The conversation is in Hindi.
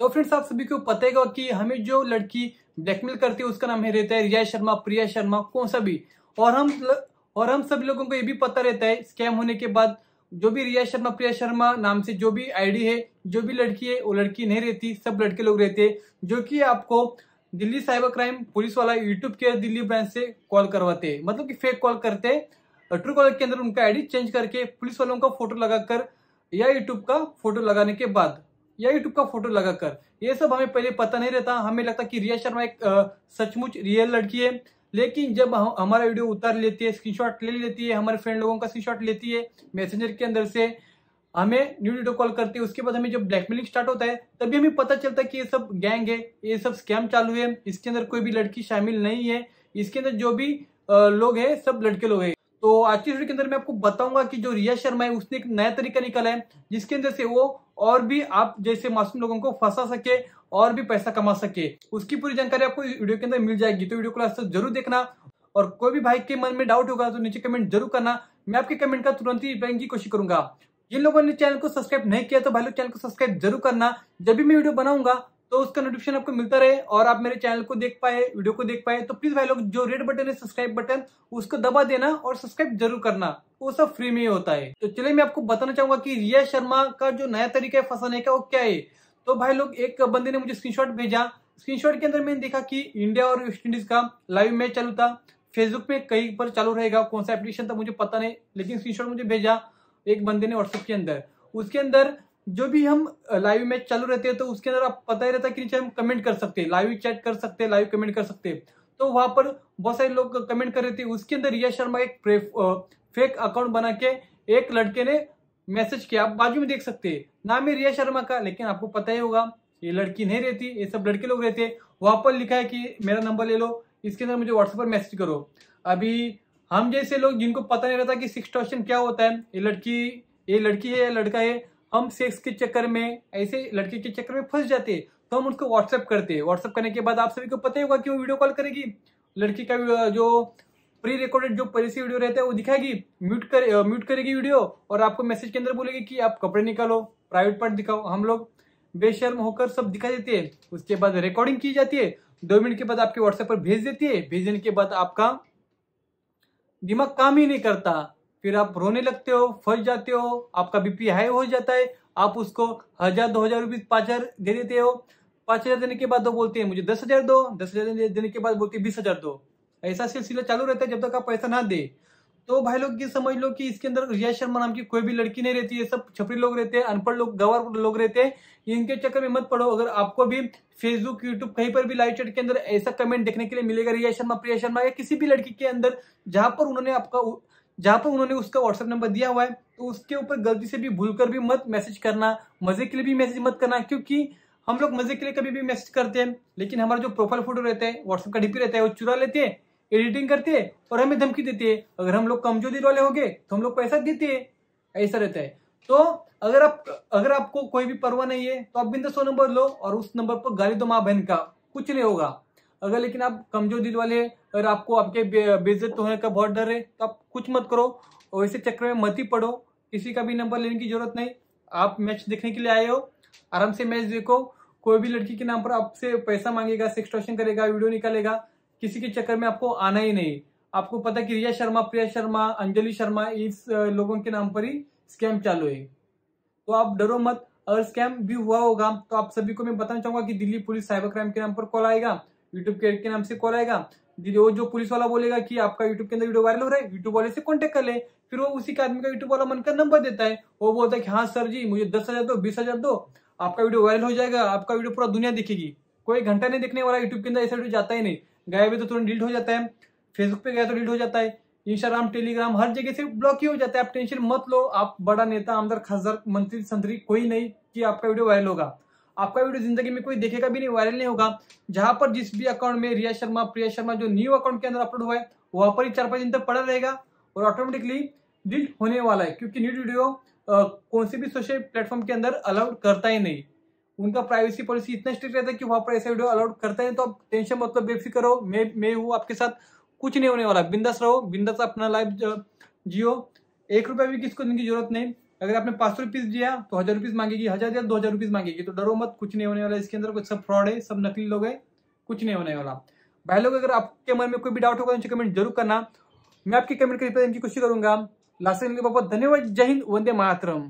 तो फ्रेंड्स आप सभी को पता होगा कि हमें जो लड़की ब्लैकमेल करती है उसका नाम है रहता है रिया शर्मा प्रिया शर्मा कौन सा भी और हम और हम सभी लोगों को ये भी पता रहता है स्कैम होने के बाद जो भी रिया शर्मा प्रिया शर्मा नाम से जो भी आईडी है जो भी लड़की है वो लड़की नहीं रहती सब लड़के लोग रहते हैं जो कि आपको दिल्ली साइबर क्राइम पुलिस वाला यूट्यूब के दिल्ली ब्रांच से कॉल करवाते हैं मतलब कि फेक कॉल करते हैं ट्रू कॉलर के अंदर उनका आईडी चेंज करके पुलिस वालों का फोटो लगाकर या यूट्यूब का फोटो लगाने के बाद या यूट्यूब का फोटो लगाकर ये सब हमें पहले पता नहीं रहता हमें लगता कि रिया शर्मा एक सचमुच रियल लड़की है लेकिन जब हम हमारा वीडियो उतार लेती है स्क्रीनशॉट ले लेती है हमारे फ्रेंड लोगों का स्क्रीनशॉट लेती है मैसेंजर के अंदर से हमें न्यू वीडियो कॉल करती है उसके बाद हमें जब ब्लैकमेलिंग स्टार्ट होता है तभी हमें पता चलता है कि ये सब गैंग है ये सब स्कैम चालू है इसके अंदर कोई भी लड़की शामिल नहीं है इसके अंदर जो भी लोग हैं सब लड़के लोग हैं तो आज की वीडियो के अंदर मैं आपको बताऊंगा कि जो रिया शर्मा है उसने एक नया तरीका निकाला है जिसके अंदर से वो और भी आप जैसे मासूम लोगों को फंसा सके और भी पैसा कमा सके उसकी पूरी जानकारी आपको इस वीडियो के अंदर मिल जाएगी तो वीडियो को लास्ट तक जरूर देखना और कोई भी भाई के मन में डाउट होगा तो नीचे कमेंट जरूर करना मैं आपके कमेंट का तुरंत ही रिप्लाई की कोशिश करूंगा जिन लोगों ने चैनल को सब्सक्राइब नहीं किया तो भाई लोग चैनल को सब्सक्राइब जरूर करना जब भी मैं वीडियो बनाऊंगा तो उसका नोटिफिकेशन आपको मिलता रहे और आप मेरे चैनल को देख पाए वीडियो को देख पाए तो प्लीज भाई लोग जो रेड बटन है सब्सक्राइब बटन उसको दबा देना और सब्सक्राइब जरूर करना वो सब फ्री में ही होता है तो चलिए मैं आपको बताना चाहूंगा कि रिया शर्मा का जो नया तरीका है फंसाने का वो क्या है तो भाई लोग एक बंदे ने मुझे स्क्रीन भेजा स्क्रीन के अंदर मैंने देखा की इंडिया और वेस्ट इंडीज का लाइव मैच चालू था फेसबुक पे कई पर चालू रहेगा कौन सा एप्लीकेशन था मुझे पता नहीं लेकिन स्क्रीन मुझे भेजा एक बंदे ने व्हाट्सएप के अंदर उसके अंदर जो भी हम लाइव मैच चालू रहते हैं तो उसके अंदर आप पता ही रहता है कि नीचे हम कमेंट कर सकते हैं लाइव चैट कर सकते हैं लाइव कमेंट कर सकते हैं तो वहां पर बहुत सारे लोग कमेंट कर रहे थे उसके अंदर रिया शर्मा एक फेक अकाउंट बना के एक लड़के ने मैसेज किया आप बाजू में देख सकते हैं नाम है रिया शर्मा का लेकिन आपको पता ही होगा ये लड़की नहीं रहती ये सब लड़के लोग रहते वहां पर लिखा है कि मेरा नंबर ले लो इसके अंदर मुझे व्हाट्सएप पर मैसेज करो अभी हम जैसे लोग जिनको पता नहीं रहता कि सिक्स क्या होता है ये लड़की ये लड़की है या लड़का है हम सेक्स के चक्कर में ऐसे लड़के के चक्कर में फंस जाते तो हम उसको व्हाट्सएप करते व्हाट्सएप करने के बाद आप सभी को पता ही होगा कि वो वीडियो कॉल करेगी लड़की का जो प्री रिकॉर्डेड जो पॉलिसी वीडियो रहता है वो दिखाएगी म्यूट कर म्यूट करेगी वीडियो और आपको मैसेज के अंदर बोलेगी कि आप कपड़े निकालो प्राइवेट पार्ट दिखाओ हम लोग बेशर्म होकर सब दिखा देते हैं उसके बाद रिकॉर्डिंग की जाती है दो मिनट के बाद आपके व्हाट्सएप पर भेज देती है भेजने के बाद आपका दिमाग काम ही नहीं करता फिर आप रोने लगते हो फंस जाते हो आपका बीपी हाई हो जाता है आप उसको हजार दो हजार रुपीज पाँच हजार दे देते हो पाँच हजार देने के बाद वो बोलते हैं मुझे दस हजार दो दस हजार देने के बाद बोलते हैं बीस हजार दो ऐसा सिलसिला चालू रहता है जब तक आप पैसा ना दे तो भाई लोग ये समझ लो कि इसके अंदर रिया शर्मा नाम की कोई भी लड़की नहीं रहती है सब छपरी लोग रहते हैं अनपढ़ लोग गवार लोग रहते हैं इनके चक्कर में मत पड़ो अगर आपको भी फेसबुक यूट्यूब कहीं पर भी लाइव चैट के अंदर ऐसा कमेंट देखने के लिए मिलेगा रिया शर्मा प्रिया शर्मा या किसी भी लड़की के अंदर जहां पर उन्होंने आपका जहां पर उन्होंने उसका व्हाट्सएप नंबर दिया हुआ है तो उसके ऊपर गलती से भी भूल कर भी मत मैसेज करना मजे के लिए भी मैसेज मत करना क्योंकि हम लोग मजे के लिए कभी भी मैसेज करते हैं लेकिन हमारा जो प्रोफाइल फोटो रहता है व्हाट्सएप का डीपी रहता है वो चुरा लेते हैं एडिटिंग करते हैं और हमें धमकी देते हैं अगर हम लोग कमजोरी वाले हो गए तो हम लोग पैसा देते हैं ऐसा रहता है तो अगर आप अगर आपको कोई भी परवाह नहीं है तो आप बिंदा सौ नंबर लो और उस नंबर पर गाली दो माँ बहन का कुछ नहीं होगा अगर लेकिन आप कमजोर दिल वाले अगर आपको आपके बेजत तो होने का बहुत डर है तो आप कुछ मत करो और ऐसे चक्कर में मत ही पढ़ो किसी का भी नंबर लेने की जरूरत नहीं आप मैच देखने के लिए आए हो आराम से मैच देखो कोई भी लड़की के नाम पर आपसे पैसा मांगेगा सेक्स करेगा वीडियो निकालेगा किसी के चक्कर में आपको आना ही नहीं आपको पता कि रिया शर्मा प्रिया शर्मा अंजलि शर्मा इस लोगों के नाम पर ही स्कैम चालू है तो आप डरो मत अगर स्कैम भी हुआ होगा तो आप सभी को मैं बताना चाहूंगा कि दिल्ली पुलिस साइबर क्राइम के नाम पर कॉल आएगा यूट्यूब के नाम से कॉल आएगा वो जो पुलिस वाला बोलेगा कि आपका यूट्यूब के अंदर वीडियो वायरल हो रहा है यूट्यूब वाले से कॉन्टेक्ट कर ले फिर वो उसी के आदमी का यूट्यूब वाला मन का नंबर देता है वो बोलता है कि हाँ सर जी मुझे दस हजार दो बीस हजार दो आपका वीडियो वायरल हो जाएगा आपका वीडियो पूरा दुनिया देखेगी कोई घंटा नहीं देखने वाला यूट्यूब के अंदर ऐसा वीडियो जाता ही नहीं गया भी तो तुरंत डिलीट हो जाता है फेसबुक पे गया तो डिलीट हो जाता है इंस्टाग्राम टेलीग्राम हर जगह से ब्लॉक ही हो जाता है आप टेंशन मत लो आप बड़ा नेता आमदार खासदार मंत्री संतरी कोई नहीं कि आपका वीडियो वायरल होगा आपका वीडियो जिंदगी में कोई देखेगा भी नहीं वायरल नहीं होगा जहां पर जिस भी अकाउंट में रिया शर्मा प्रिया शर्मा जो न्यू अकाउंट के अंदर अपलोड हुआ है वहां पर ही चार पांच दिन तक पड़ा रहेगा और ऑटोमेटिकली डिलीट होने वाला है क्योंकि न्यू वीडियो कौन से भी सोशल प्लेटफॉर्म के अंदर अलाउड करता ही नहीं उनका प्राइवेसी पॉलिसी इतना स्ट्रिक्ट रहता है कि वहां पर ऐसा वीडियो अलाउड करता है तो आप टेंशन मतलब बेफिक्र हो मैं मैं हूँ आपके साथ कुछ नहीं होने वाला बिंदास रहो बिंदास अपना लाइफ जियो एक रुपया भी किसको देने की जरूरत नहीं अगर आपने पांच सौ रुपीज़ दिया तो हज़ार रुपीज़ मांगेगी हज़ार दिया तो दो हज़ार रुपीज़ मांगेगी तो डरो मत कुछ नहीं होने वाला इसके अंदर कुछ सब फ्रॉड है सब नकली लोग है कुछ नहीं होने वाला भाई लोग अगर आपके मन में कोई भी डाउट होगा उनसे तो कमेंट जरूर करना मैं आपके कमेंट का रिप्लाई की कोशिश करूंगा लास्ट में बहुत धन्यवाद जय हिंद वंदे मातरम